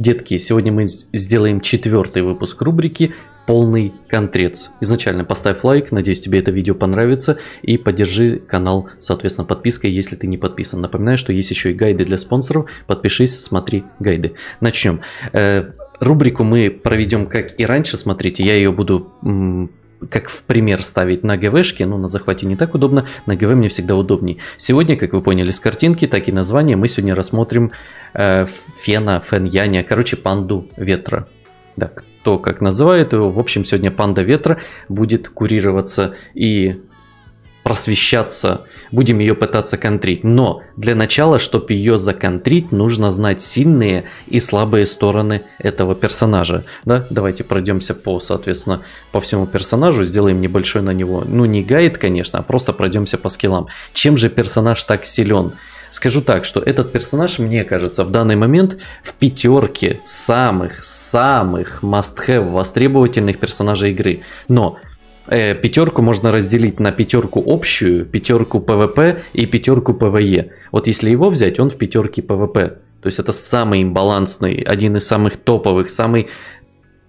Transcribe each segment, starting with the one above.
Детки, сегодня мы сделаем четвертый выпуск рубрики «Полный контрец». Изначально поставь лайк, надеюсь тебе это видео понравится, и поддержи канал, соответственно, подпиской, если ты не подписан. Напоминаю, что есть еще и гайды для спонсоров, подпишись, смотри гайды. Начнем. Э, рубрику мы проведем как и раньше, смотрите, я ее буду как в пример ставить на ГВшке, но ну, на захвате не так удобно, на ГВ мне всегда удобней. Сегодня, как вы поняли с картинки, так и название, мы сегодня рассмотрим э, Фена, яня, короче, панду ветра. Так, кто как называет его, в общем, сегодня панда ветра будет курироваться и просвещаться, будем ее пытаться контрить. Но для начала, чтобы ее законтрить, нужно знать сильные и слабые стороны этого персонажа. Да? Давайте пройдемся по, соответственно, по всему персонажу, сделаем небольшой на него, ну не гайд, конечно, а просто пройдемся по скиллам. Чем же персонаж так силен? Скажу так, что этот персонаж, мне кажется, в данный момент в пятерке самых-самых must-have востребовательных персонажей игры. Но э, пятерку можно разделить на пятерку общую, пятерку ПВП и пятерку ПВЕ. Вот если его взять, он в пятерке ПВП. То есть это самый балансный, один из самых топовых, самый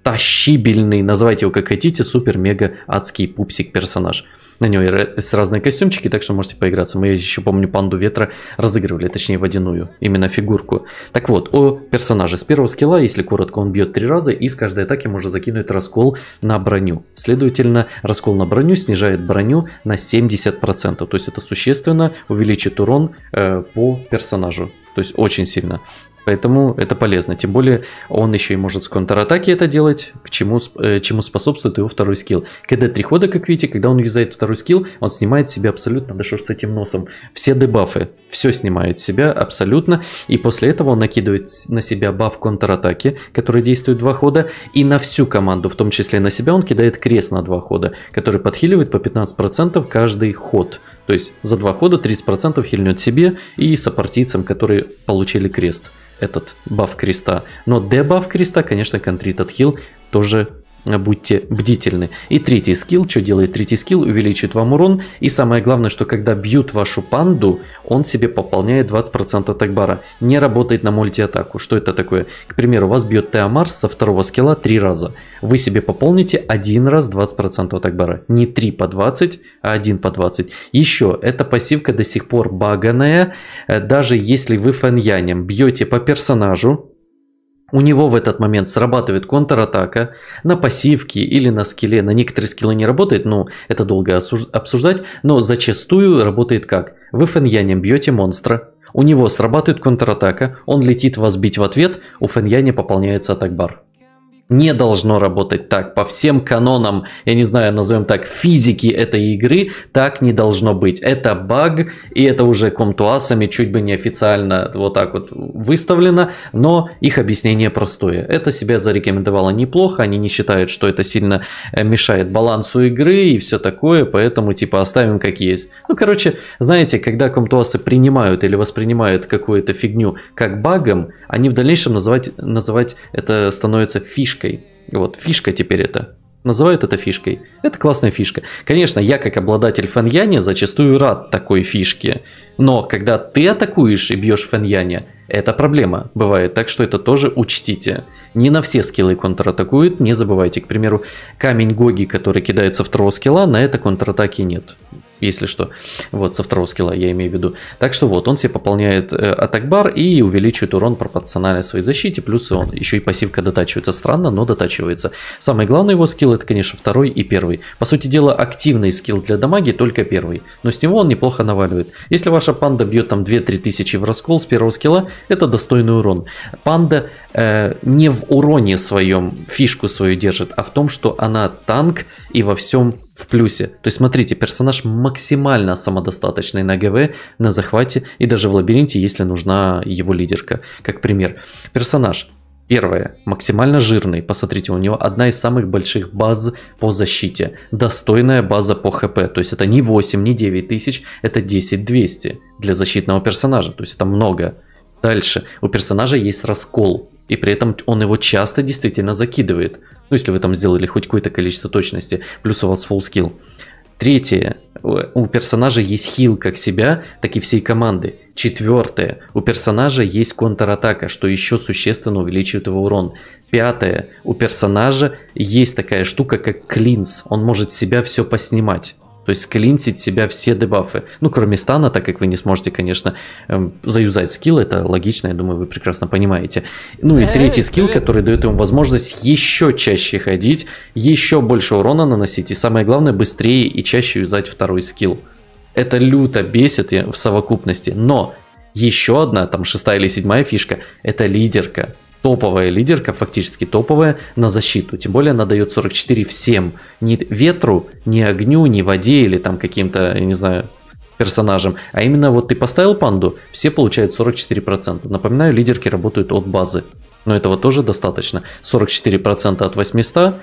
тащибельный, называйте его как хотите, супер-мега адский пупсик персонаж. На него есть разные костюмчики, так что можете поиграться. Мы еще, помню, панду ветра разыгрывали, точнее, водяную, именно фигурку. Так вот, о персонаже. С первого скилла, если коротко, он бьет три раза, и с каждой атаки можно закинуть раскол на броню. Следовательно, раскол на броню снижает броню на 70%, то есть это существенно увеличит урон э, по персонажу. То есть очень сильно. Поэтому это полезно. Тем более он еще и может с контратаки это делать, к чему, э, чему способствует его второй скилл. КД три хода, как видите, когда он юзает второй скилл, он снимает себя абсолютно, да что ж с этим носом, все дебафы, все снимает себя абсолютно. И после этого он накидывает на себя баф контратаки, который действует два хода, и на всю команду, в том числе на себя, он кидает крест на два хода, который подхиливает по 15% каждый ход. То есть за два хода 30% хильнет себе и сопартийцам, которые получили крест, этот баф креста. Но дебаф креста, конечно, контрит от хил тоже будьте бдительны. И третий скилл, что делает третий скилл, увеличит вам урон. И самое главное, что когда бьют вашу панду, он себе пополняет 20% атакбара. Не работает на мультиатаку. Что это такое? К примеру, вас бьет Теомарс со второго скилла три раза. Вы себе пополните один раз 20% атакбара. Не 3 по 20, а 1 по 20. Еще, эта пассивка до сих пор баганая. Э, даже если вы фаньянем бьете по персонажу, у него в этот момент срабатывает контратака на пассивке или на скилле. На некоторые скиллы не работает, но ну, это долго обсуждать. Но зачастую работает как? Вы фэньянем бьете монстра, у него срабатывает контратака, он летит вас бить в ответ, у фэньяня пополняется атак бар не должно работать так. По всем канонам, я не знаю, назовем так, физики этой игры, так не должно быть. Это баг, и это уже комтуасами чуть бы не официально вот так вот выставлено, но их объяснение простое. Это себя зарекомендовало неплохо, они не считают, что это сильно э, мешает балансу игры и все такое, поэтому типа оставим как есть. Ну, короче, знаете, когда комтуасы принимают или воспринимают какую-то фигню как багом, они в дальнейшем называть, называть это становится фишкой фишкой. Вот, фишка теперь это. Называют это фишкой. Это классная фишка. Конечно, я как обладатель Фаньяни зачастую рад такой фишке. Но когда ты атакуешь и бьешь Фаньяни, это проблема. Бывает так, что это тоже учтите. Не на все скиллы контратакуют, не забывайте. К примеру, камень Гоги, который кидается второго скилла, на это контратаки нет если что. Вот, со второго скилла я имею в виду. Так что вот, он себе пополняет э, атак бар и увеличивает урон пропорционально своей защите, плюс он еще и пассивка дотачивается. Странно, но дотачивается. Самый главный его скилл это, конечно, второй и первый. По сути дела, активный скилл для дамаги только первый, но с него он неплохо наваливает. Если ваша панда бьет там 2-3 тысячи в раскол с первого скилла, это достойный урон. Панда э, не в уроне своем фишку свою держит, а в том, что она танк и во всем в плюсе. То есть смотрите, персонаж максимально самодостаточный на ГВ, на захвате и даже в лабиринте, если нужна его лидерка. Как пример, персонаж Первое. Максимально жирный. Посмотрите, у него одна из самых больших баз по защите. Достойная база по хп. То есть это не 8, не 9 тысяч, это 10 200 для защитного персонажа. То есть это много. Дальше. У персонажа есть раскол. И при этом он его часто действительно закидывает. Ну, если вы там сделали хоть какое-то количество точности, плюс у вас full skill. Третье. У персонажа есть хил как себя, так и всей команды. Четвертое. У персонажа есть контратака, что еще существенно увеличивает его урон. Пятое. У персонажа есть такая штука, как клинс. Он может себя все поснимать. То есть клинсить себя все дебафы. Ну, кроме стана, так как вы не сможете, конечно, эм, заюзать скилл, это логично, я думаю, вы прекрасно понимаете. Ну и э, третий скилл, который дает ему возможность еще чаще ходить, еще больше урона наносить и самое главное, быстрее и чаще юзать второй скилл. Это люто бесит в совокупности, но еще одна, там шестая или седьмая фишка, это лидерка топовая лидерка, фактически топовая, на защиту. Тем более она дает 44 всем. Ни ветру, ни огню, ни воде или там каким-то, я не знаю, персонажем. А именно вот ты поставил панду, все получают 44%. Напоминаю, лидерки работают от базы. Но этого тоже достаточно. 44% от 800,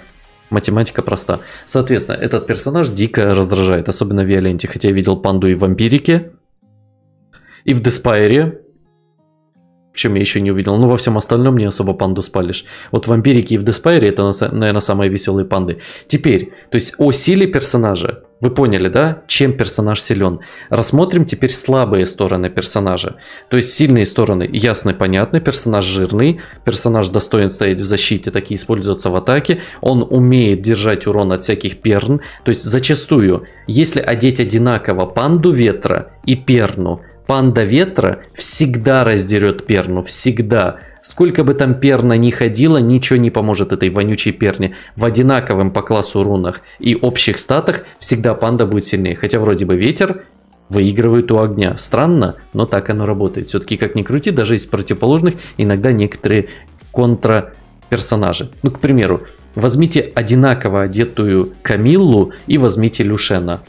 математика проста. Соответственно, этот персонаж дико раздражает, особенно в Виоленте. Хотя я видел панду и в Вампирике, и в Деспайре, чем я еще не увидел. Ну, во всем остальном не особо панду спалишь. Вот вампирики и в Деспайре это, наверное, самые веселые панды. Теперь, то есть о силе персонажа. Вы поняли, да, чем персонаж силен? Рассмотрим теперь слабые стороны персонажа. То есть сильные стороны ясно понятны, персонаж жирный, персонаж достоин стоять в защите, такие используются в атаке, он умеет держать урон от всяких перн. То есть зачастую, если одеть одинаково панду ветра и перну, Панда Ветра всегда раздерет перну, всегда. Сколько бы там перна ни ходила, ничего не поможет этой вонючей перне. В одинаковом по классу рунах и общих статах всегда панда будет сильнее. Хотя вроде бы ветер выигрывает у огня. Странно, но так оно работает. Все-таки как ни крути, даже из противоположных иногда некоторые контра персонажи. Ну, к примеру, возьмите одинаково одетую Камиллу и возьмите Люшена.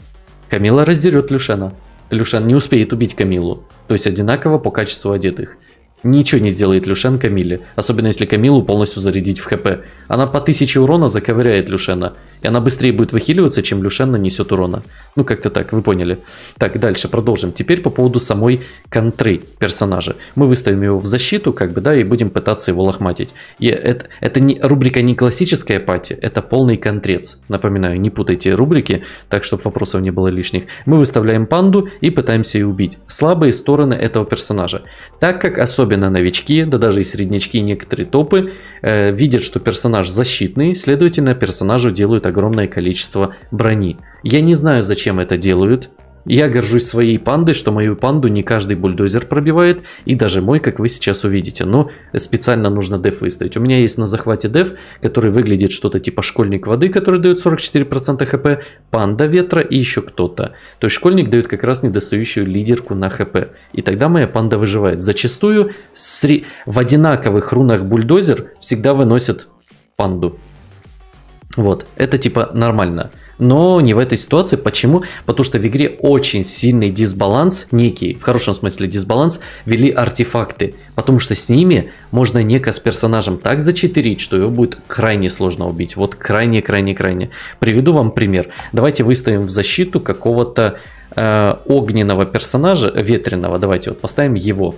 Камила раздерет Люшена. Люшен не успеет убить Камилу, то есть одинаково по качеству одетых. Ничего не сделает Люшен Камиле, особенно если Камилу полностью зарядить в ХП. Она по 1000 урона заковыряет Люшена, и она быстрее будет выхиливаться, чем Люшен нанесет урона. Ну как-то так, вы поняли. Так, дальше продолжим. Теперь по поводу самой контры персонажа. Мы выставим его в защиту, как бы, да, и будем пытаться его лохматить. И это, это не, рубрика не классическая пати, это полный контрец. Напоминаю, не путайте рубрики, так, чтобы вопросов не было лишних. Мы выставляем панду и пытаемся ее убить. Слабые стороны этого персонажа. Так как особенно особенно новички, да даже и среднячки, и некоторые топы, э, видят, что персонаж защитный, следовательно, персонажу делают огромное количество брони. Я не знаю, зачем это делают, я горжусь своей пандой, что мою панду не каждый бульдозер пробивает, и даже мой, как вы сейчас увидите. Но специально нужно деф выставить. У меня есть на захвате деф, который выглядит что-то типа школьник воды, который дает 44% хп, панда ветра и еще кто-то. То есть школьник дает как раз недостающую лидерку на хп. И тогда моя панда выживает. Зачастую в одинаковых рунах бульдозер всегда выносит панду. Вот, это типа нормально. Но не в этой ситуации. Почему? Потому что в игре очень сильный дисбаланс, некий, в хорошем смысле дисбаланс, вели артефакты. Потому что с ними можно неко с персонажем так зачитерить, что его будет крайне сложно убить. Вот крайне-крайне-крайне. Приведу вам пример. Давайте выставим в защиту какого-то э, огненного персонажа, ветреного. Давайте вот поставим его.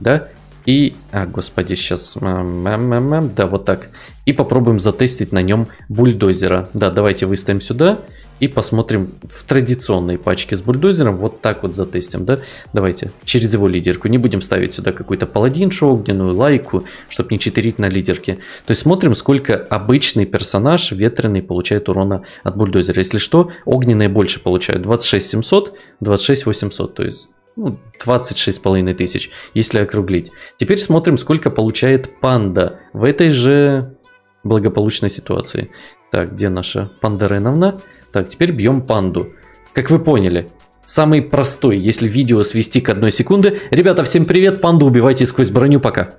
Да? И, а, господи, сейчас, да, вот так. И попробуем затестить на нем бульдозера. Да, давайте выставим сюда и посмотрим в традиционной пачке с бульдозером. Вот так вот затестим, да? Давайте, через его лидерку. Не будем ставить сюда какую-то паладиншу огненную, лайку, чтобы не читерить на лидерке. То есть смотрим, сколько обычный персонаж ветреный получает урона от бульдозера. Если что, огненные больше получают. 26 700, 26 800. То есть ну, половиной тысяч, если округлить. Теперь смотрим, сколько получает панда в этой же благополучной ситуации. Так, где наша панда Реновна? Так, теперь бьем панду. Как вы поняли, самый простой, если видео свести к одной секунде. Ребята, всем привет, панду убивайте сквозь броню, пока.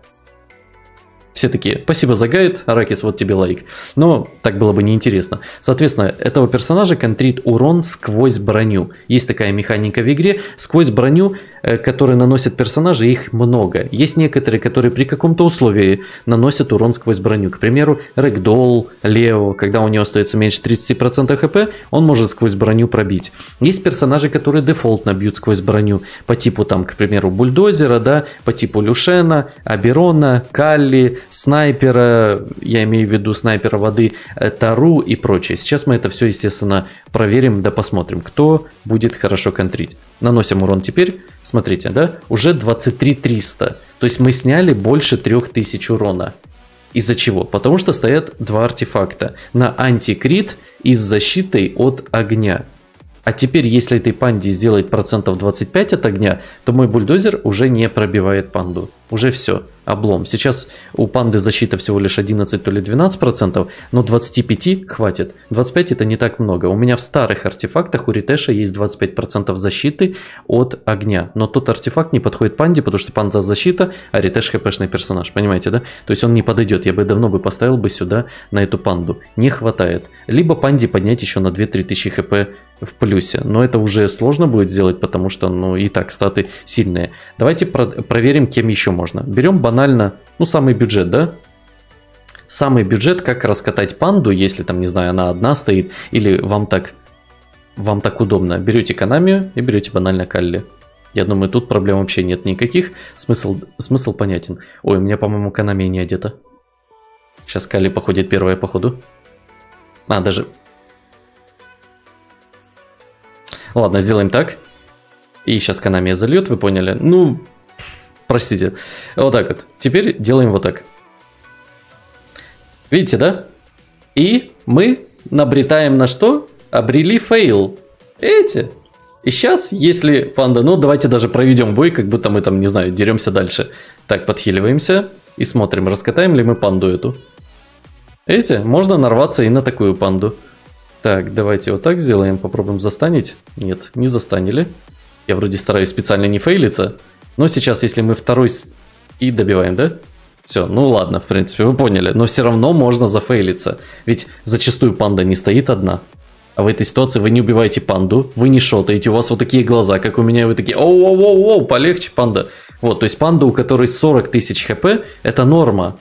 Все такие, спасибо за гайд, Аракис, вот тебе лайк. Но так было бы неинтересно. Соответственно, этого персонажа контрит урон сквозь броню. Есть такая механика в игре. Сквозь броню, э, которые наносят персонажи, их много. Есть некоторые, которые при каком-то условии наносят урон сквозь броню. К примеру, Рэгдолл, Лео, когда у него остается меньше 30% хп, он может сквозь броню пробить. Есть персонажи, которые дефолтно бьют сквозь броню. По типу там, к примеру, Бульдозера, да, по типу Люшена, Аберона, Калли, снайпера, я имею в виду снайпера воды, э, Тару и прочее. Сейчас мы это все, естественно, проверим, да посмотрим, кто будет хорошо контрить. Наносим урон теперь, смотрите, да, уже 23 300. То есть мы сняли больше 3000 урона. Из-за чего? Потому что стоят два артефакта. На антикрит и с защитой от огня. А теперь, если этой панде сделать процентов 25 от огня, то мой бульдозер уже не пробивает панду. Уже все, облом. Сейчас у панды защита всего лишь 11 то ли 12 процентов, но 25 хватит. 25 это не так много. У меня в старых артефактах у Ритеша есть 25 процентов защиты от огня. Но тот артефакт не подходит панде, потому что панда защита, а Ритеш хпшный персонаж, понимаете, да? То есть он не подойдет, я бы давно бы поставил бы сюда на эту панду. Не хватает. Либо панде поднять еще на 2-3 тысячи хп в плюсе. Но это уже сложно будет сделать, потому что, ну, и так статы сильные. Давайте про- проверим, кем еще можно. Берем банально, ну, самый бюджет, да? Самый бюджет, как раскатать панду, если там, не знаю, она одна стоит, или вам так, вам так удобно. Берете Канамию и берете банально Калли. Я думаю, тут проблем вообще нет никаких. Смысл, смысл понятен. Ой, у меня, по-моему, Канамия не одета. Сейчас Калли походит первая, походу. А, даже Ладно, сделаем так. И сейчас Канами зальет, вы поняли. Ну, простите. Вот так вот. Теперь делаем вот так. Видите, да? И мы набретаем на что? Обрели фейл. Видите? И сейчас, если панда... Ну, давайте даже проведем бой, как будто мы там, не знаю, деремся дальше. Так, подхиливаемся и смотрим, раскатаем ли мы панду эту. Видите? Можно нарваться и на такую панду. Так, давайте вот так сделаем, попробуем застанить. Нет, не застанили. Я вроде стараюсь специально не фейлиться. Но сейчас, если мы второй и добиваем, да? Все, ну ладно, в принципе, вы поняли. Но все равно можно зафейлиться. Ведь зачастую панда не стоит одна. А в этой ситуации вы не убиваете панду, вы не шотаете, у вас вот такие глаза, как у меня, и вы такие, оу-оу-оу, полегче, панда. Вот, то есть панда, у которой 40 тысяч хп, это норма.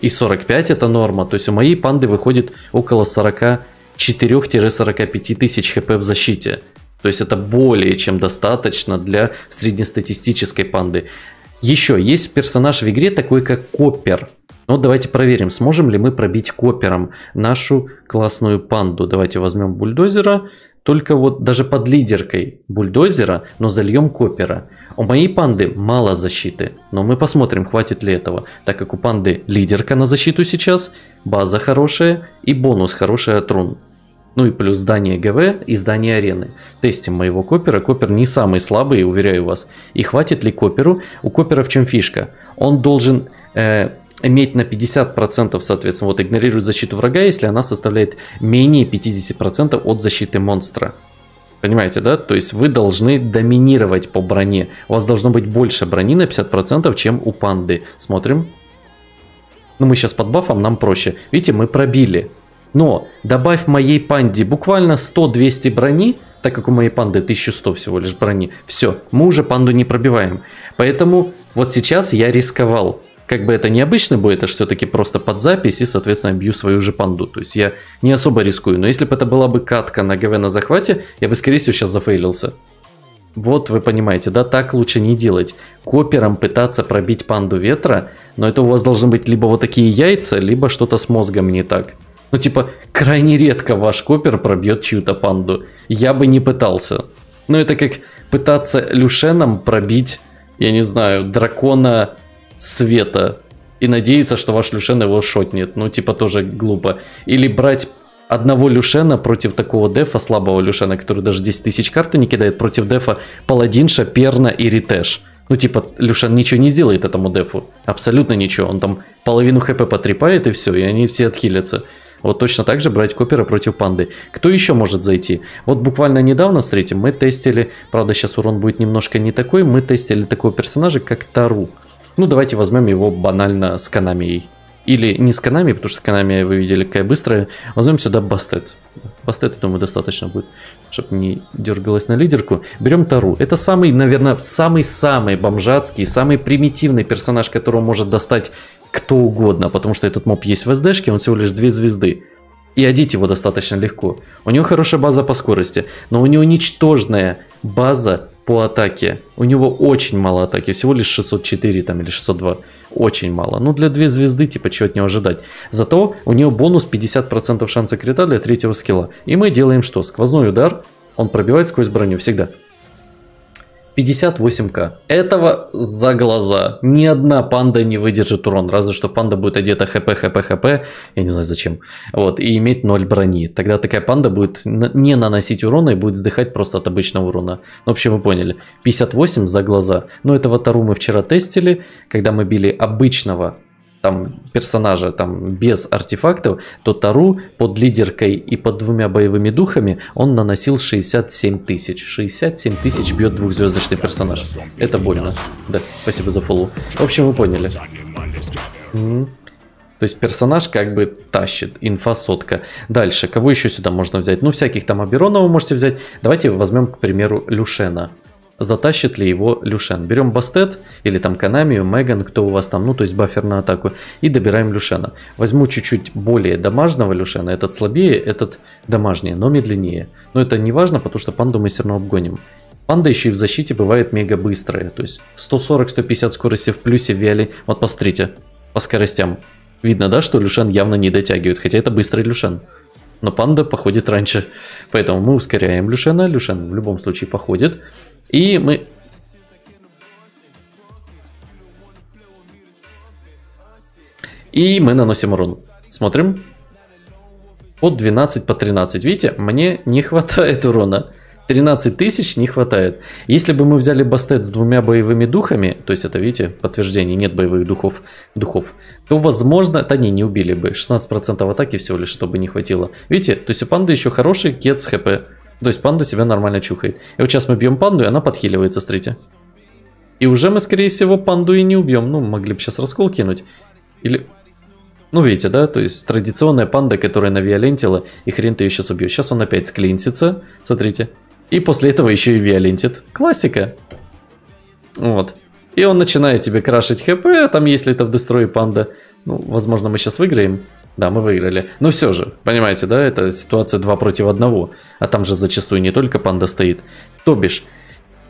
И 45 это норма. То есть у моей панды выходит около 40 4-45 тысяч хп в защите. То есть это более чем достаточно для среднестатистической панды. Еще есть персонаж в игре такой как Коппер. Но давайте проверим, сможем ли мы пробить Коппером нашу классную панду. Давайте возьмем бульдозера, только вот даже под лидеркой бульдозера, но зальем Коппера. У моей панды мало защиты, но мы посмотрим, хватит ли этого, так как у панды лидерка на защиту сейчас, база хорошая и бонус хорошая от рун. Ну и плюс здание ГВ и здание арены. Тестим моего копера. Копер не самый слабый, уверяю вас. И хватит ли коперу? У копера в чем фишка? Он должен э, иметь на 50%, соответственно, вот игнорирует защиту врага, если она составляет менее 50% от защиты монстра. Понимаете, да? То есть вы должны доминировать по броне. У вас должно быть больше брони на 50%, чем у панды. Смотрим. Ну, мы сейчас под бафом, нам проще. Видите, мы пробили. Но добавь моей панде буквально 100-200 брони, так как у моей панды 1100 всего лишь брони. Все, мы уже панду не пробиваем. Поэтому вот сейчас я рисковал. Как бы это необычно будет, это все-таки просто под запись и, соответственно, бью свою же панду. То есть я не особо рискую. Но если бы это была бы катка на ГВ на захвате, я бы, скорее всего, сейчас зафейлился. Вот вы понимаете, да, так лучше не делать. Копером пытаться пробить панду ветра, но это у вас должны быть либо вот такие яйца, либо что-то с мозгом не так. Ну, типа, крайне редко ваш копер пробьет чью-то панду. Я бы не пытался. Ну, это как пытаться люшеном пробить, я не знаю, дракона света. И надеяться, что ваш люшен его шотнет. Ну, типа, тоже глупо. Или брать одного люшена против такого дефа, слабого люшена, который даже 10 тысяч карты не кидает, против дефа паладинша, перна и ритеш. Ну, типа, Люшан ничего не сделает этому дефу. Абсолютно ничего. Он там половину хп потрепает и все, и они все отхилятся. Вот точно так же брать Купера против Панды. Кто еще может зайти? Вот буквально недавно с третьим мы тестили, правда сейчас урон будет немножко не такой, мы тестили такого персонажа, как Тару. Ну давайте возьмем его банально с Канамией. Или не с Канами, потому что с Канами вы видели какая быстрая. Возьмем сюда Бастет. Бастет, я думаю, достаточно будет, чтобы не дергалась на лидерку. Берем Тару. Это самый, наверное, самый-самый бомжатский, самый примитивный персонаж, которого может достать кто угодно, потому что этот моб есть в SD-шке, он всего лишь две звезды. И одеть его достаточно легко. У него хорошая база по скорости, но у него ничтожная база по атаке. У него очень мало атаки, всего лишь 604 там, или 602. Очень мало. Ну, для две звезды, типа, чего от него ожидать. Зато у него бонус 50% шанса крита для третьего скилла. И мы делаем что? Сквозной удар, он пробивает сквозь броню всегда. 58к. Этого за глаза. Ни одна панда не выдержит урон, разве что панда будет одета хп, хп, хп, я не знаю зачем, вот, и иметь 0 брони. Тогда такая панда будет не наносить урона и будет сдыхать просто от обычного урона. Ну, в общем, вы поняли. 58 за глаза. Но этого Тару мы вчера тестили, когда мы били обычного там персонажа там без артефактов, то Тару под лидеркой и под двумя боевыми духами он наносил 67 тысяч. 67 тысяч бьет двухзвездочный персонаж. Это больно. Да, спасибо за фолу. В общем, вы поняли. То есть персонаж как бы тащит, инфосотка. Дальше, кого еще сюда можно взять? Ну, всяких там Аберона вы можете взять. Давайте возьмем, к примеру, Люшена затащит ли его Люшен. Берем Бастет или там Канамию, Меган, кто у вас там, ну то есть бафер на атаку, и добираем Люшена. Возьму чуть-чуть более дамажного Люшена, этот слабее, этот дамажнее, но медленнее. Но это не важно, потому что панду мы все равно обгоним. Панда еще и в защите бывает мега быстрая, то есть 140-150 скорости в плюсе в Виале. Вот посмотрите, по скоростям. Видно, да, что Люшен явно не дотягивает, хотя это быстрый Люшен. Но панда походит раньше, поэтому мы ускоряем Люшена, Люшен в любом случае походит. И мы... И мы наносим урон. Смотрим. От 12 по 13. Видите, мне не хватает урона. 13 тысяч не хватает. Если бы мы взяли бастет с двумя боевыми духами, то есть это, видите, подтверждение, нет боевых духов, духов то, возможно, да не, не убили бы. 16% атаки всего лишь, чтобы не хватило. Видите, то есть у панды еще хороший кет с хп. То есть панда себя нормально чухает. И вот сейчас мы бьем панду, и она подхиливается, смотрите. И уже мы, скорее всего, панду и не убьем. Ну, могли бы сейчас раскол кинуть. Или... Ну, видите, да? То есть традиционная панда, которая навиолентила, и хрен ты ее сейчас убьешь. Сейчас он опять склинсится, смотрите. И после этого еще и виолентит. Классика. Вот. И он начинает тебе крашить хп, а там, если это в дестрое панда, ну, возможно, мы сейчас выиграем. Да, мы выиграли. Но ну, все же, понимаете, да, это ситуация 2 против 1. А там же зачастую не только панда стоит. То бишь,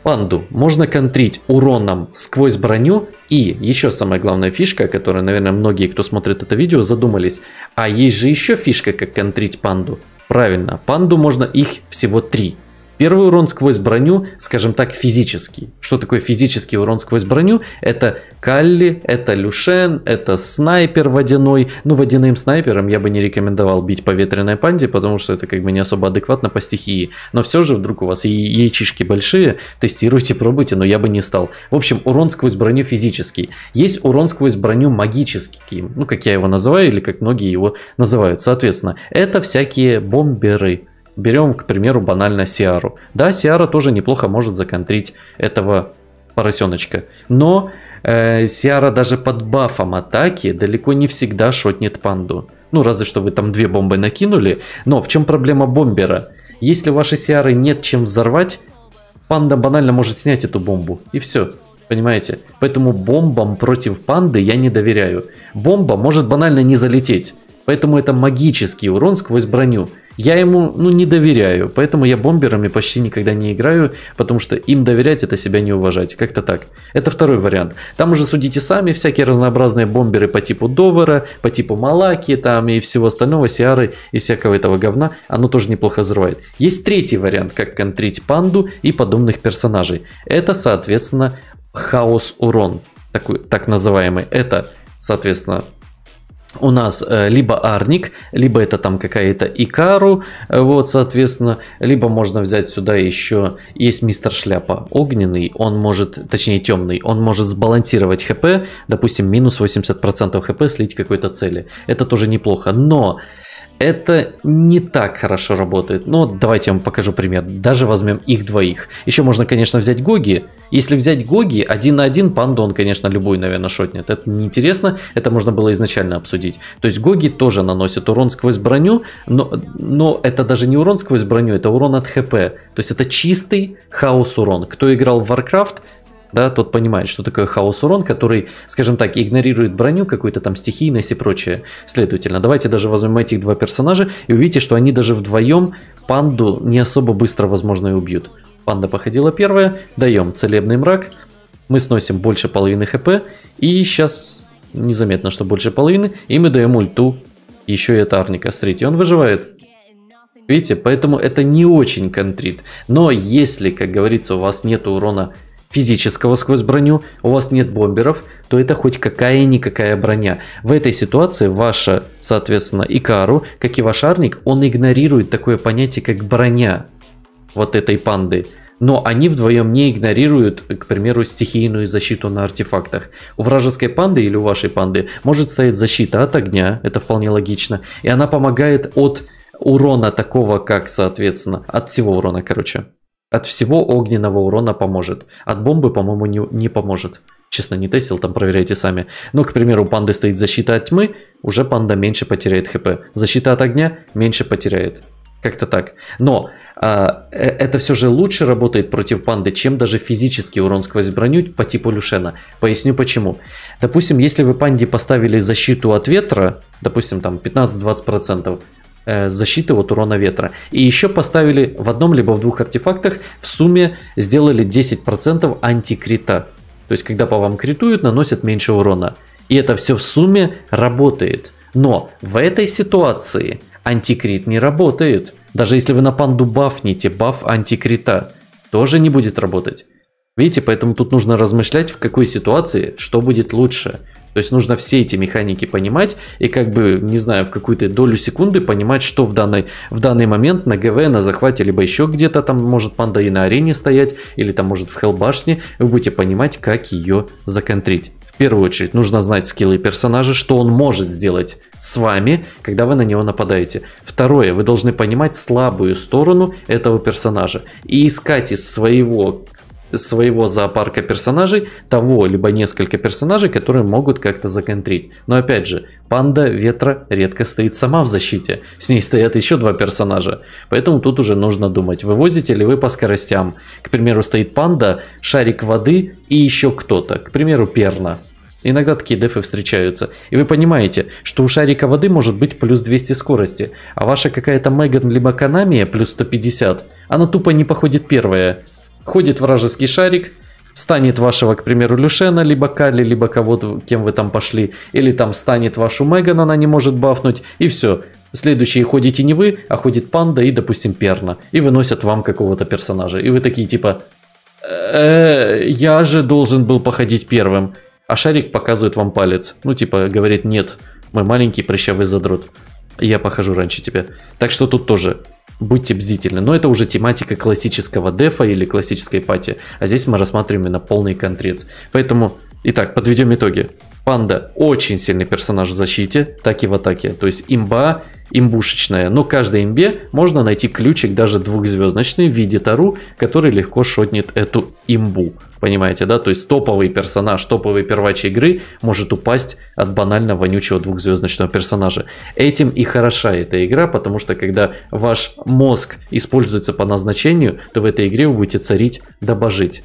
панду можно контрить уроном сквозь броню. И еще самая главная фишка, которая, наверное, многие, кто смотрит это видео, задумались. А есть же еще фишка, как контрить панду. Правильно, панду можно их всего три. Первый урон сквозь броню, скажем так, физический. Что такое физический урон сквозь броню? Это Калли, это Люшен, это снайпер водяной. Ну, водяным снайпером я бы не рекомендовал бить по ветреной панде, потому что это как бы не особо адекватно по стихии. Но все же вдруг у вас и яичишки большие, тестируйте, пробуйте, но я бы не стал. В общем, урон сквозь броню физический. Есть урон сквозь броню магический, ну, как я его называю, или как многие его называют. Соответственно, это всякие бомберы берем, к примеру, банально Сиару. Да, Сиара тоже неплохо может законтрить этого поросеночка. Но э, Сиара даже под бафом атаки далеко не всегда шотнет панду. Ну, разве что вы там две бомбы накинули. Но в чем проблема бомбера? Если ваши Сиары нет чем взорвать, панда банально может снять эту бомбу. И все. Понимаете? Поэтому бомбам против панды я не доверяю. Бомба может банально не залететь. Поэтому это магический урон сквозь броню я ему ну, не доверяю, поэтому я бомберами почти никогда не играю, потому что им доверять это себя не уважать, как-то так. Это второй вариант. Там уже судите сами, всякие разнообразные бомберы по типу Довера, по типу Малаки там и всего остального, Сиары и всякого этого говна, оно тоже неплохо взрывает. Есть третий вариант, как контрить панду и подобных персонажей. Это, соответственно, хаос урон, такой, так называемый. Это, соответственно, у нас э, либо арник, либо это там какая-то икару, э, вот, соответственно, либо можно взять сюда еще, есть мистер шляпа огненный, он может, точнее темный, он может сбалансировать хп, допустим, минус 80% хп слить какой-то цели. Это тоже неплохо, но это не так хорошо работает. Но давайте я вам покажу пример. Даже возьмем их двоих. Еще можно, конечно, взять Гоги. Если взять Гоги, один на один панду он, конечно, любой, наверное, шотнет. Это неинтересно, это можно было изначально обсудить. То есть Гоги тоже наносит урон сквозь броню, но, но это даже не урон сквозь броню, это урон от ХП. То есть это чистый хаос урон. Кто играл в Warcraft, да, тот понимает, что такое хаос урон, который, скажем так, игнорирует броню, какую-то там стихийность и прочее. Следовательно, давайте даже возьмем этих два персонажа и увидите, что они даже вдвоем панду не особо быстро, возможно, и убьют. Панда походила первая, даем целебный мрак, мы сносим больше половины хп, и сейчас незаметно, что больше половины, и мы даем ульту еще и от Арника. Смотрите, он выживает. Видите, поэтому это не очень контрит. Но если, как говорится, у вас нет урона физического сквозь броню, у вас нет бомберов, то это хоть какая-никакая броня. В этой ситуации ваша, соответственно, Икару, как и ваш Арник, он игнорирует такое понятие, как броня вот этой панды. Но они вдвоем не игнорируют, к примеру, стихийную защиту на артефактах. У вражеской панды или у вашей панды может стоять защита от огня, это вполне логично, и она помогает от урона такого, как, соответственно, от всего урона, короче, от всего огненного урона поможет. От бомбы, по-моему, не, не поможет. Честно, не тестил, там проверяйте сами. Но, ну, к примеру, у панды стоит защита от тьмы, уже панда меньше потеряет хп. Защита от огня меньше потеряет. Как-то так. Но а, э, это все же лучше работает против панды, чем даже физический урон сквозь броню по типу Люшена. Поясню почему. Допустим, если вы панде поставили защиту от ветра, допустим, там 15-20%, Э, защиты от урона ветра. И еще поставили в одном либо в двух артефактах в сумме сделали 10% антикрита. То есть, когда по вам критуют, наносят меньше урона. И это все в сумме работает. Но в этой ситуации антикрит не работает. Даже если вы на панду бафните баф антикрита, тоже не будет работать. Видите, поэтому тут нужно размышлять, в какой ситуации что будет лучше. То есть нужно все эти механики понимать и как бы, не знаю, в какую-то долю секунды понимать, что в, данной, в данный момент на ГВ, на захвате, либо еще где-то там может панда и на арене стоять, или там может в Хелбашне, вы будете понимать, как ее законтрить. В первую очередь нужно знать скиллы персонажа, что он может сделать с вами, когда вы на него нападаете. Второе, вы должны понимать слабую сторону этого персонажа и искать из своего своего зоопарка персонажей того, либо несколько персонажей, которые могут как-то законтрить. Но опять же, панда ветра редко стоит сама в защите. С ней стоят еще два персонажа. Поэтому тут уже нужно думать, вывозите ли вы по скоростям. К примеру, стоит панда, шарик воды и еще кто-то. К примеру, перна. Иногда такие дефы встречаются. И вы понимаете, что у шарика воды может быть плюс 200 скорости, а ваша какая-то Меган либо Канамия плюс 150, она тупо не походит первая ходит вражеский шарик, станет вашего, к примеру, Люшена, либо Кали, либо кого-то, кем вы там пошли, или там станет вашу Меган, она не может бафнуть, и все. Следующие ходите не вы, а ходит Панда и, допустим, Перна, и выносят вам какого-то персонажа. И вы такие типа, «Э, я же должен был походить первым. А шарик показывает вам палец. Ну, типа, говорит, нет, мой маленький прыщавый задрот. Я похожу раньше тебя. Так что тут тоже будьте бдительны. Но это уже тематика классического дефа или классической пати. А здесь мы рассматриваем именно полный контрец. Поэтому, итак, подведем итоги. Панда очень сильный персонаж в защите, так и в атаке. То есть имба имбушечная. Но каждой имбе можно найти ключик даже двухзвездочный в виде Тару, который легко шотнет эту имбу. Понимаете, да? То есть топовый персонаж, топовый первач игры может упасть от банально вонючего двухзвездочного персонажа. Этим и хороша эта игра, потому что когда ваш мозг используется по назначению, то в этой игре вы будете царить, добожить.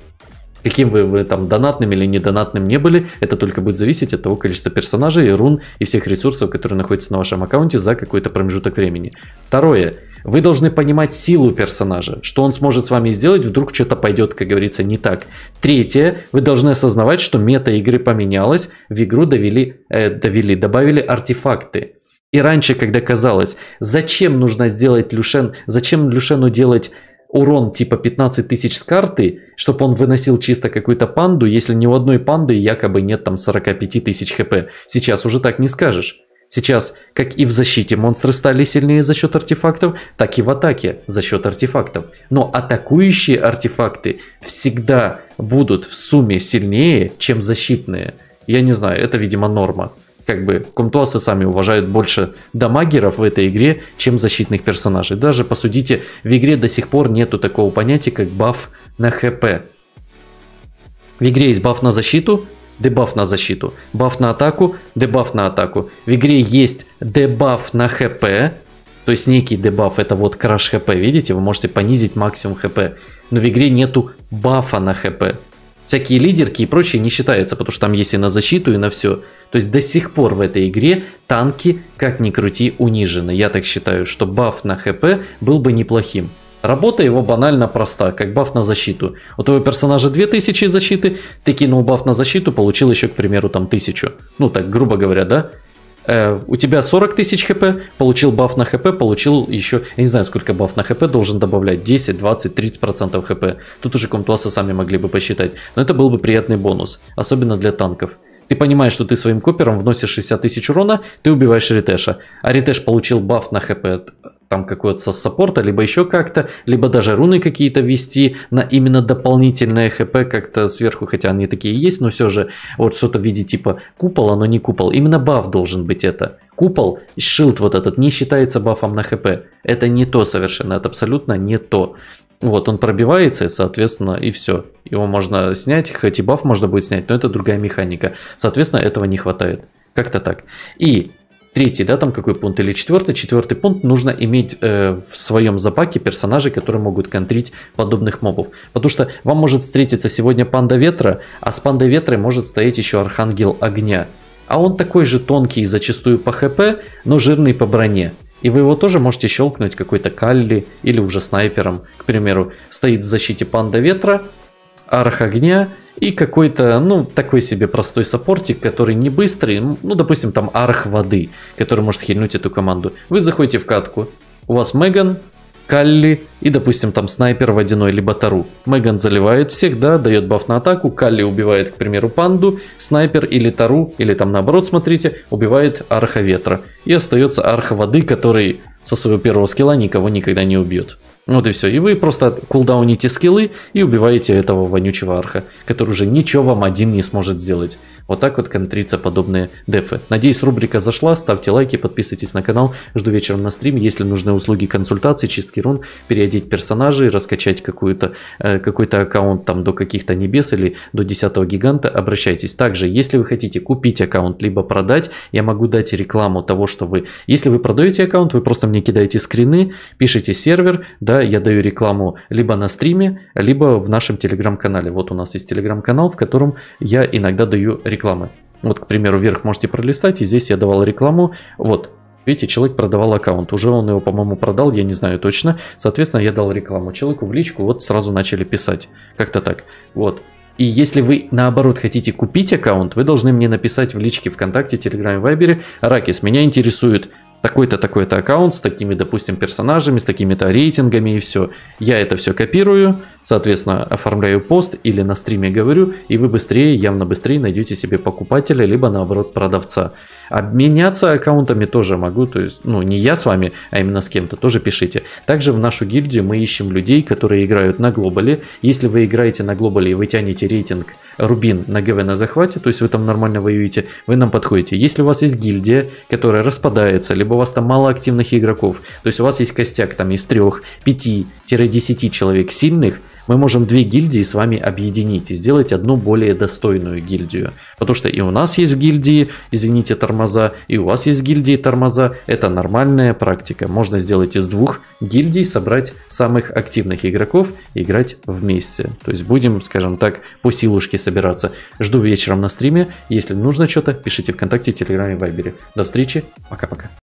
Каким вы, вы там донатным или не донатным не были, это только будет зависеть от того количества персонажей, рун и всех ресурсов, которые находятся на вашем аккаунте за какой-то промежуток времени. Второе. Вы должны понимать силу персонажа, что он сможет с вами сделать, вдруг что-то пойдет, как говорится, не так. Третье, вы должны осознавать, что мета игры поменялась, в игру довели, э, довели добавили артефакты. И раньше, когда казалось, зачем нужно сделать Люшен, зачем Люшену делать урон типа 15 тысяч с карты, чтобы он выносил чисто какую-то панду, если ни у одной панды якобы нет там 45 тысяч хп. Сейчас уже так не скажешь. Сейчас, как и в защите монстры стали сильнее за счет артефактов, так и в атаке за счет артефактов. Но атакующие артефакты всегда будут в сумме сильнее, чем защитные. Я не знаю, это, видимо, норма как бы комтуасы сами уважают больше дамагеров в этой игре, чем защитных персонажей. Даже, посудите, в игре до сих пор нету такого понятия, как баф на хп. В игре есть баф на защиту, дебаф на защиту, баф на атаку, дебаф на атаку. В игре есть дебаф на хп, то есть некий дебаф, это вот краш хп, видите, вы можете понизить максимум хп. Но в игре нету бафа на хп всякие лидерки и прочее не считается, потому что там есть и на защиту, и на все. То есть до сих пор в этой игре танки, как ни крути, унижены. Я так считаю, что баф на хп был бы неплохим. Работа его банально проста, как баф на защиту. У твоего персонажа 2000 защиты, ты кинул баф на защиту, получил еще, к примеру, там 1000. Ну так, грубо говоря, да? Э, у тебя 40 тысяч хп, получил баф на хп, получил еще, я не знаю, сколько баф на хп должен добавлять, 10, 20, 30 процентов хп. Тут уже компласы сами могли бы посчитать. Но это был бы приятный бонус, особенно для танков. Ты понимаешь, что ты своим копером вносишь 60 тысяч урона, ты убиваешь Ритеша. А Ритеш получил баф на хп там какой то саппорта, либо еще как-то, либо даже руны какие-то ввести на именно дополнительное хп как-то сверху, хотя они такие есть, но все же вот что-то в виде типа купола, но не купол. Именно баф должен быть это. Купол, шилд вот этот не считается бафом на хп. Это не то совершенно, это абсолютно не то. Вот, он пробивается, соответственно, и все. Его можно снять, хоть и баф можно будет снять, но это другая механика. Соответственно, этого не хватает. Как-то так. И третий, да, там какой пункт, или четвертый, четвертый пункт, нужно иметь э, в своем запаке персонажей, которые могут контрить подобных мобов. Потому что вам может встретиться сегодня панда ветра, а с пандой ветра может стоять еще архангел огня. А он такой же тонкий зачастую по хп, но жирный по броне. И вы его тоже можете щелкнуть какой-то калли или уже снайпером. К примеру, стоит в защите панда ветра, арх огня, и какой-то, ну, такой себе простой саппортик, который не быстрый, ну, допустим, там арх воды, который может хильнуть эту команду. Вы заходите в катку, у вас Меган, Калли и, допустим, там снайпер водяной, либо Тару. Меган заливает всех, да, дает баф на атаку, Калли убивает, к примеру, панду, снайпер или Тару, или там наоборот, смотрите, убивает арха ветра. И остается арха воды, который со своего первого скилла никого никогда не убьет. Вот и все. И вы просто кулдауните скиллы и убиваете этого вонючего арха, который уже ничего вам один не сможет сделать. Вот так вот контрится подобные дефы. Надеюсь, рубрика зашла. Ставьте лайки, подписывайтесь на канал. Жду вечером на стриме. Если нужны услуги консультации, чистки рун, переодеть персонажей, раскачать какую-то, э, какой-то аккаунт там до каких-то небес или до 10 гиганта, обращайтесь. Также, если вы хотите купить аккаунт, либо продать, я могу дать рекламу того, что вы... Если вы продаете аккаунт, вы просто мне кидаете скрины, пишите сервер, да да, я даю рекламу либо на стриме, либо в нашем телеграм-канале. Вот у нас есть телеграм-канал, в котором я иногда даю рекламы. Вот, к примеру, вверх можете пролистать, и здесь я давал рекламу. Вот, видите, человек продавал аккаунт. Уже он его, по-моему, продал, я не знаю точно. Соответственно, я дал рекламу человеку в личку, вот сразу начали писать. Как-то так. Вот, и если вы, наоборот, хотите купить аккаунт, вы должны мне написать в личке ВКонтакте, Телеграме, Вайбере. Ракис, меня интересует такой-то, такой-то аккаунт с такими, допустим, персонажами, с такими-то рейтингами и все. Я это все копирую, соответственно, оформляю пост или на стриме говорю, и вы быстрее, явно быстрее найдете себе покупателя, либо наоборот продавца. Обменяться аккаунтами тоже могу, то есть, ну, не я с вами, а именно с кем-то, тоже пишите. Также в нашу гильдию мы ищем людей, которые играют на глобале. Если вы играете на глобале и вы тянете рейтинг рубин на ГВ на захвате, то есть вы там нормально воюете, вы нам подходите. Если у вас есть гильдия, которая распадается, либо у вас там мало активных игроков, то есть у вас есть костяк там из 3, 5-10 человек сильных – мы можем две гильдии с вами объединить и сделать одну более достойную гильдию. Потому что и у нас есть в гильдии, извините, тормоза, и у вас есть гильдии тормоза. Это нормальная практика. Можно сделать из двух гильдий, собрать самых активных игроков, играть вместе. То есть будем, скажем так, по силушке собираться. Жду вечером на стриме. Если нужно что-то, пишите ВКонтакте, Телеграме, Вайбере. До встречи. Пока-пока.